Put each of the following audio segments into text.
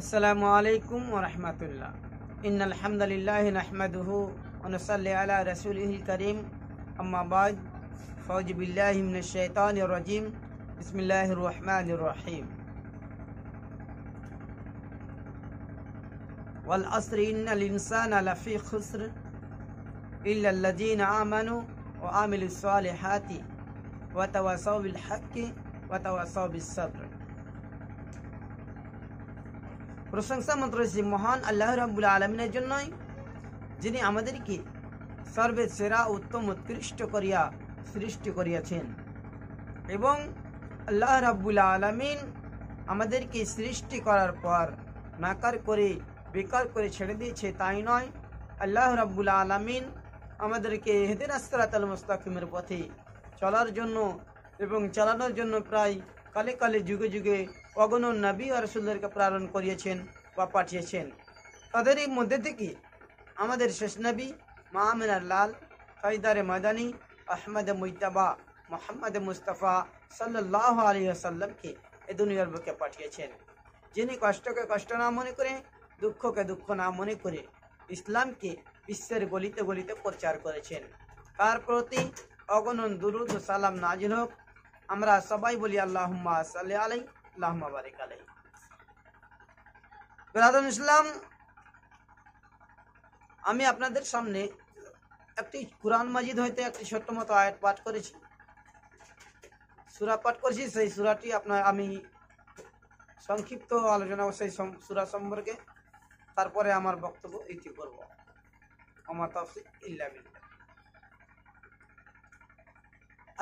السلام عليكم ورحمة الله إن الحمد لله نحمده ونصلي على رسوله الكريم أما بعد فوج بالله من الشيطان الرجيم بسم الله الرحمن الرحيم والأصر إن الإنسان لفي خسر إلا الذين آمنوا وعملوا الصالحات وتواصوا بالحق وتواصوا بالصبر প্রশংসা মাত্র রয়েছে মহান আল্লাহ রাবুল আলমিনের জন্যই যিনি আমাদেরকে সর্বে সেরা উত্তম উৎকৃষ্ট করিয়া সৃষ্টি করিয়াছেন এবং আল্লাহ রাবুল আলমিন আমাদেরকে সৃষ্টি করার পর নাকার করে বেকার করে ছেড়ে দিয়েছে তাই নয় আল্লাহ রাবুল আলমিন আমাদেরকে হেদের আস্তরাতাল মুস্তাকিমের পথে চলার জন্য এবং চালানোর জন্য প্রায় কালে কালে যুগে যুগে অগণ নবী আর সুন্দরকে প্রারণ করিয়েছেন বা পাঠিয়েছেন তাদের এই মধ্যে থেকে আমাদের শেষ নবী মাহমিনার লাল খরিদারে ময়দানি আহমদ মুইতাবা মোহাম্মদ মুস্তফা সাল্লাহ আলী আসাল্লামকে এ দুনিয়ার বুকে পাঠিয়েছেন যিনি কষ্টকে কষ্ট না মনে করে দুঃখকে দুঃখ না মনে করে ইসলামকে বিশ্বের গলিতে গলিতে প্রচার করেছেন তার প্রতি অগণন দুরুদ সালাম নাজিল হোক আমরা সবাই বলি আল্লাহ সাল্লাহ আলাই ইসলাম আমি আপনাদের সামনে একটি কোরআন মাজিদ হইতে একটি ছোট্ট মতো আয়াত পাঠ করেছি সুরা পাঠ করেছি সেই সুরাটি আপনার আমি সংক্ষিপ্ত আলোচনা সেই সুরা সম্পর্কে তারপরে আমার বক্তব্য ইতি করব আমার তফসি ইল্লা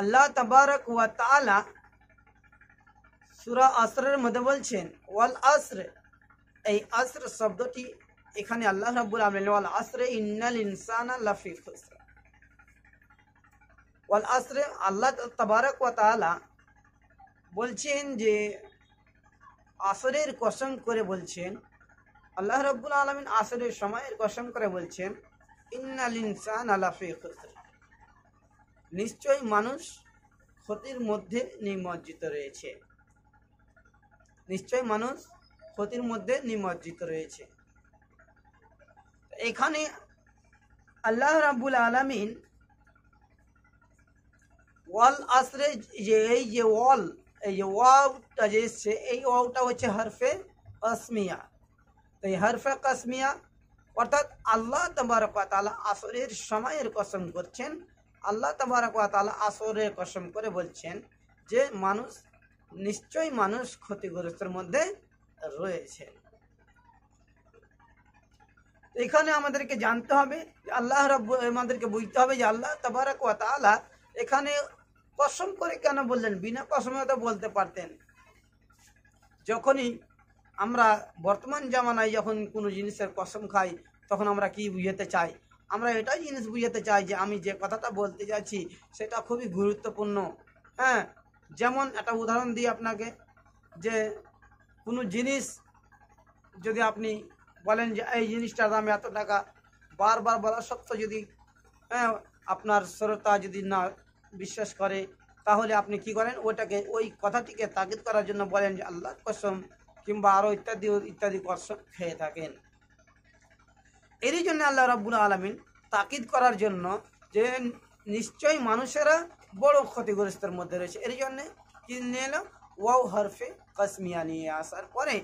আল্লাহ তবারক ওয়া তালা সুরা আসরের মধ্যে বলছেন ওয়াল আসর এই আসর শব্দটি এখানে আল্লাহ রাব্বুল আলামিন ওয়াল আসরে ইন্নাল ইনসানা লাফি খুসর ওয়াল আসরে আল্লাহ তবারক ওয়া তাআলা বলছেন যে আসরের কসম করে বলছেন আল্লাহ রাব্বুল আলামিন আসরের সময়ের কসম করে বলছেন ইন্নাল ইনসানা লাফি খুসর নিশ্চয়ই মানুষ ক্ষতির মধ্যে নিমজ্জিত রয়েছে নিশ্চয় মানুষ ক্ষতির মধ্যে নিমজ্জিত রয়েছে এখানে আল্লাহ রাবুল আলমিন ওয়াল আসরে যে এই যে ওয়াল এই যে ওয়াউটা যে এসছে এই ওয়াউটা হচ্ছে হরফে কসমিয়া তো এই হরফে কসমিয়া অর্থাৎ আল্লাহ তবরকালা আসরের সময়ের কসম করছেন আল্লাহ তবরকালা আসরের কসম করে বলছেন যে মানুষ নিশ্চয়ই মানুষ ক্ষতিগ্রস্তের মধ্যে রয়েছে এখানে আমাদেরকে জানতে হবে আল্লাহ আমাদেরকে বুঝতে হবে যে আল্লাহ তবারক কথা তালা এখানে কসম করে কেন বললেন বিনা কসমে তো বলতে পারতেন যখনই আমরা বর্তমান জামানায় যখন কোনো জিনিসের কসম খাই তখন আমরা কি বুঝাতে চাই আমরা এটাই জিনিস বুঝাতে চাই যে আমি যে কথাটা বলতে যাচ্ছি সেটা খুবই গুরুত্বপূর্ণ হ্যাঁ যেমন একটা উদাহরণ দিই আপনাকে যে কোনো জিনিস যদি আপনি বলেন যে এই জিনিসটার দাম এত টাকা বারবার বলা সত্ত্বেও যদি হ্যাঁ আপনার শ্রোতা যদি না বিশ্বাস করে তাহলে আপনি কি করেন ওইটাকে ওই কথাটিকে তাগিদ করার জন্য বলেন যে আল্লাহ কসম কিংবা আরও ইত্যাদি ইত্যাদি কসম খেয়ে থাকেন এরই জন্য আল্লাহ রাবুল আলমিন তাকিদ করার জন্য যে নিশ্চয়ই মানুষেরা বড় ক্ষতিগ্রস্তের মধ্যে রয়েছে এর জন্যে কি নিয়ে এলো ওয়াও হরফে কসমিয়া নিয়ে আসার পরে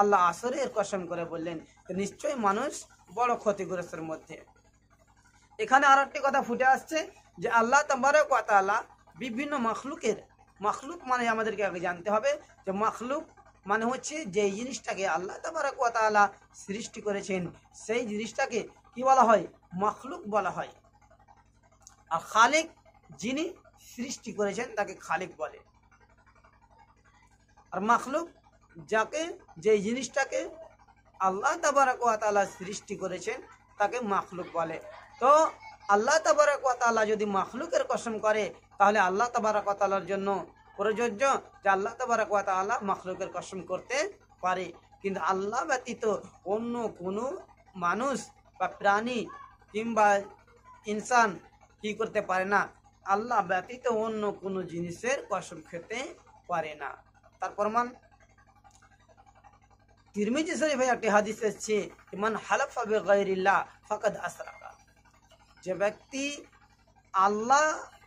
আল্লাহ আসরের কসম করে বললেন নিশ্চয়ই মানুষ বড় ক্ষতিগ্রস্তের মধ্যে এখানে আর একটি কথা ফুটে আসছে যে আল্লাহ তাবারক আতাল্লাহ বিভিন্ন মখলুকের মখলুক মানে আমাদেরকে আগে জানতে হবে যে মখলুক মানে হচ্ছে যে জিনিসটাকে আল্লাহ তাবারক আতাল্লাহ সৃষ্টি করেছেন সেই জিনিসটাকে কি বলা হয় মখলুক বলা হয় আর খালেক যিনি সৃষ্টি করেছেন তাকে খালেক বলে আর মাখলুক যাকে যে জিনিসটাকে আল্লাহ তাবারকালা সৃষ্টি করেছেন তাকে মাখলুক বলে তো আল্লাহ তাবারকালা যদি মাখলুকের কসম করে তাহলে আল্লাহ তাবারকালার জন্য প্রযোজ্য যে আল্লাহ তাবারকালা মাখলুকের কসম করতে পারে কিন্তু আল্লাহ ব্যতীত অন্য কোনো মানুষ বা প্রাণী কিংবা ইনসান কি করতে পারে না আল্লাহ ব্যতীত অন্য কোনো জিনিসের কসম খেতে পারে না তার প্রমাণ তিরমিজি শরীফে একটি হাদিস এসছে ইমান হালফা বেগরিল্লা ফকদ আসরাকা যে ব্যক্তি আল্লাহ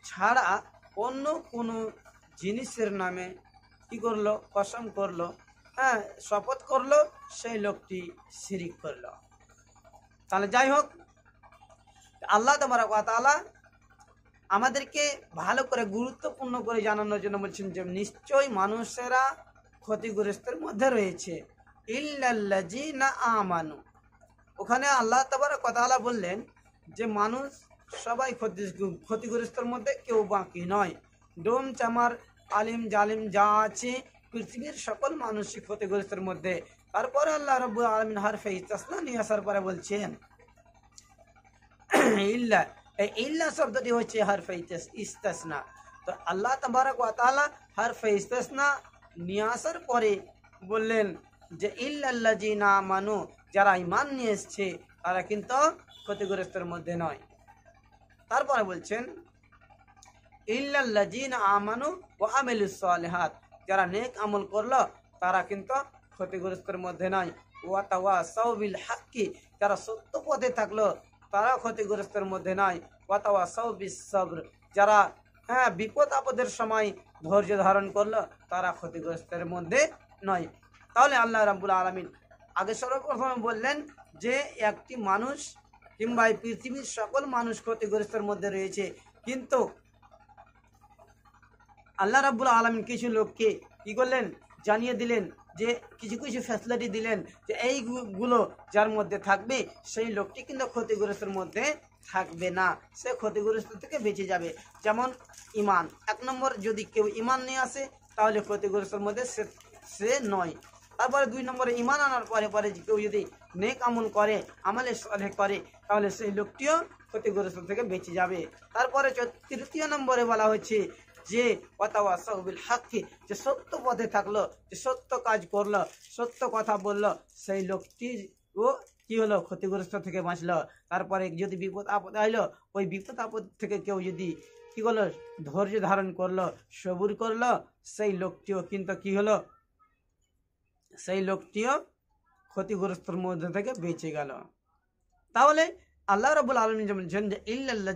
ছাড়া অন্য কোনো জিনিসের নামে কি করলো কসম করলো হ্যাঁ শপথ করলো সেই লোকটি শিরিক করলো তাহলে যাই হোক আল্লাহ তোমার কথা আমাদেরকে ভালো করে গুরুত্বপূর্ণ করে জানানোর জন্য বলছেন যে নিশ্চয়ই মানুষেরা ক্ষতিগ্রস্তের মধ্যে রয়েছে ইল্লাল্লাজি না আমানু ওখানে আল্লাহ তাবার কথা বললেন যে মানুষ সবাই ক্ষতি ক্ষতিগ্রস্তর মধ্যে কেউ বাকি নয় ডোম চামার আলিম জালিম যা আছে পৃথিবীর সকল মানুষই ক্ষতিগ্রস্তের মধ্যে তারপরে আল্লাহ রব আলমিন হারফে ইস্তাসনা নিয়ে আসার পরে বলছেন ইল্লা এই ইল্লা শব্দটি হচ্ছে হরফে ইস্তেসনা তো আল্লাহ তবারক ওয়াতালা হরফে ইস্তেসনা নিয়ে পরে বললেন যে ইল্লাল্লাজি না মানু যারা ইমান নিয়ে এসছে তারা কিন্তু ক্ষতিগ্রস্তের মধ্যে নয় তারপরে বলছেন ইল্লাল্লাজি না আমানু ও আমেলুসলেহাত যারা নেক আমল করলো তারা কিন্তু ক্ষতিগ্রস্তের মধ্যে নয় ওয়াতা ওয়া সৌবিল হাক্কি যারা সত্য পথে থাকলো তারা ক্ষতিগ্রস্তের মধ্যে নাই অথবা সব বিশ্বর যারা হ্যাঁ বিপদ আপদের সময় ধৈর্য ধারণ করলো তারা ক্ষতিগ্রস্তের মধ্যে নয় তাহলে আল্লাহ রাবুল আলমিন আগে সর্বপ্রথমে বললেন যে একটি মানুষ কিংবা এই পৃথিবীর সকল মানুষ ক্ষতিগ্রস্তের মধ্যে রয়েছে কিন্তু আল্লাহ রাবুল আলমিন কিছু লোককে কী করলেন জানিয়ে দিলেন যে কিছু কিছু ফ্যাসিলিটি দিলেন যে এইগুলো যার মধ্যে থাকবে সেই লোকটি কিন্তু ক্ষতিগ্রস্তের মধ্যে থাকবে না সে ক্ষতিগ্রস্ত থেকে বেঁচে যাবে যেমন ইমান এক নম্বর যদি কেউ ইমান নিয়ে আসে তাহলে ক্ষতিগ্রস্তর মধ্যে সে সে নয় তারপরে দুই নম্বরে ইমান আনার পরে পরে কেউ যদি নেক আমল করে আমলে সলে করে তাহলে সেই লোকটিও ক্ষতিগ্রস্ত থেকে বেঁচে যাবে তারপরে তৃতীয় নম্বরে বলা হচ্ছে যে অতাওয়াসাউবিল হাক্কি যে সত্য পথে থাকলো যে সত্য কাজ করলো সত্য কথা বলল সেই লোকটি ও কী হলো ক্ষতিগ্রস্ত থেকে বাঁচলো তারপরে যদি বিপদ আপদ আইলো ওই বিপদ আপদ থেকে কেউ যদি কি করলো ধৈর্য ধারণ করলো সবুর করলো সেই লোকটিও কিন্তু কি হলো সেই লোকটিও ক্ষতিগ্রস্তর মধ্যে থেকে বেঁচে গেল তাহলে আল্লাহ রবুল আলম যেমন ইল্লা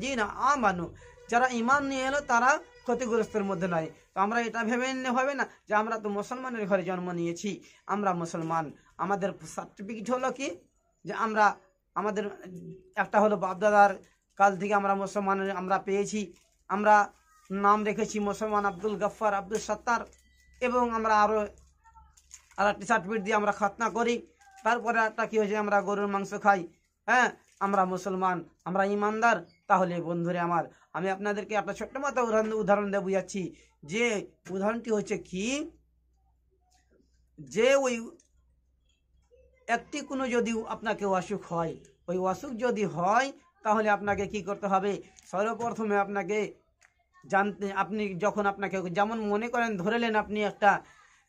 আমানু যারা ইমান নিয়ে এলো তারা ক্ষতিগ্রস্তের মধ্যে নয় তো আমরা এটা ভেবে নিলে হবে না যে আমরা তো মুসলমানের ঘরে জন্ম নিয়েছি আমরা মুসলমান আমাদের সার্টিফিকেট হলো কি যে আমরা আমাদের একটা হলো বাপদাদার কাল থেকে আমরা মুসলমানের আমরা পেয়েছি আমরা নাম রেখেছি মুসলমান আব্দুল গফ্ফার আব্দুল সত্তার এবং আমরা আরও আর একটি সার্টিফিকেট দিয়ে আমরা খাতনা করি তারপরে একটা কী হয়েছে আমরা গরুর মাংস খাই হ্যাঁ আমরা মুসলমান আমরা ইমানদার তাহলে বন্ধুরে আমার আমি আপনাদেরকে একটা ছোট্ট মতো উদাহরণ উদাহরণ দেব বুঝাচ্ছি যে উদাহরণটি হচ্ছে কি যে ওই একটি কোনো যদি আপনাকে অসুখ হয় ওই অসুখ যদি হয় তাহলে আপনাকে কি করতে হবে সর্বপ্রথমে আপনাকে জানতে আপনি যখন আপনাকে যেমন মনে করেন ধরেলেন আপনি একটা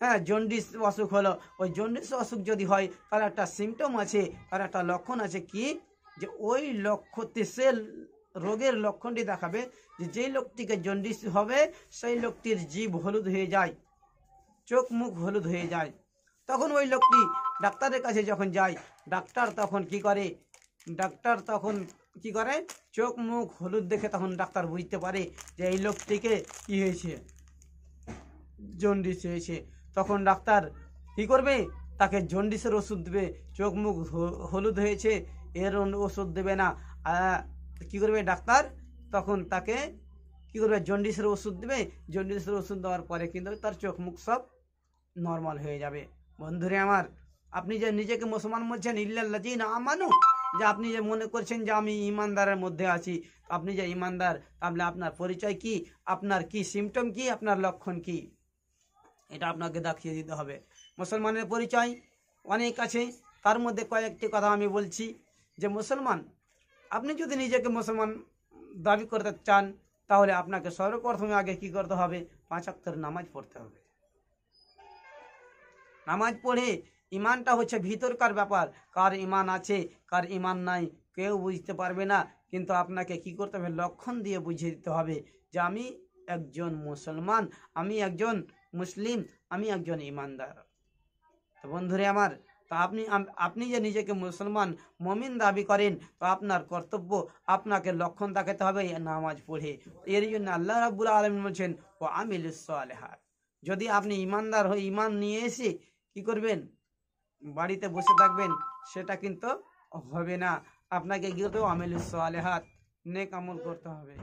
হ্যাঁ জন্ডিস অসুখ হলো ওই জন্ডিস অসুখ যদি হয় তার একটা সিমটম আছে তার একটা লক্ষণ আছে কি যে ওই লক্ষ্যতে সে রোগের লক্ষণটি দেখাবে যে যেই লোকটিকে জন্ডিস হবে সেই লোকটির জীব হলুদ হয়ে যায় চোখ মুখ হলুদ হয়ে যায় তখন ওই লোকটি ডাক্তারের কাছে যখন যায় ডাক্তার তখন কি করে ডাক্তার তখন কি করে চোখ মুখ হলুদ দেখে তখন ডাক্তার বুঝতে পারে যে এই লোকটিকে কি হয়েছে জন্ডিস হয়েছে তখন ডাক্তার কি করবে তাকে জন্ডিসের ওষুধ দেবে চোখ মুখ হলুদ হয়েছে এর ওষুধ দেবে না কি করবে ডাক্তার তখন তাকে কি করবে জন্ডিসের ওষুধ দেবে জন্ডিসের ওষুধ দেওয়ার পরে কিন্তু তার চোখ মুখ সব নর্মাল হয়ে যাবে বন্ধুরে আমার আপনি যে নিজেকে মুসলমান বলছেন না আমানু যে আপনি যে মনে করছেন যে আমি ইমানদারের মধ্যে আছি আপনি যে ইমানদার তাহলে আপনার পরিচয় কি আপনার কি সিমটম কি আপনার লক্ষণ কি এটা আপনাকে দেখিয়ে দিতে হবে মুসলমানের পরিচয় অনেক আছে তার মধ্যে কয়েকটি কথা আমি বলছি যে মুসলমান আপনি যদি নিজেকে মুসলমান দাবি করতে চান তাহলে আপনাকে সর্বপ্রথমে আগে কি করতে হবে পাঁচ আক্তর নামাজ পড়তে হবে নামাজ পড়ে ইমানটা হচ্ছে ভিতরকার ব্যাপার কার ইমান আছে কার ইমান নাই কেউ বুঝতে পারবে না কিন্তু আপনাকে কি করতে হবে লক্ষণ দিয়ে বুঝিয়ে দিতে হবে যে আমি একজন মুসলমান আমি একজন মুসলিম আমি একজন ইমানদার তো বন্ধুরে আমার তো আপনি আপনি যে নিজেকে মুসলমান মমিন দাবি করেন তো আপনার কর্তব্য আপনাকে লক্ষণ দেখাতে হবে নামাজ পড়ে এর জন্য আল্লাহ রাবুল আলমিন বলছেন ও আমিল আলহার যদি আপনি ইমানদার হয়ে ইমান নিয়ে এসে কি করবেন বাড়িতে বসে থাকবেন সেটা কিন্তু হবে না আপনাকে গিয়ে তো আমিল আলেহাত নেক আমল করতে হবে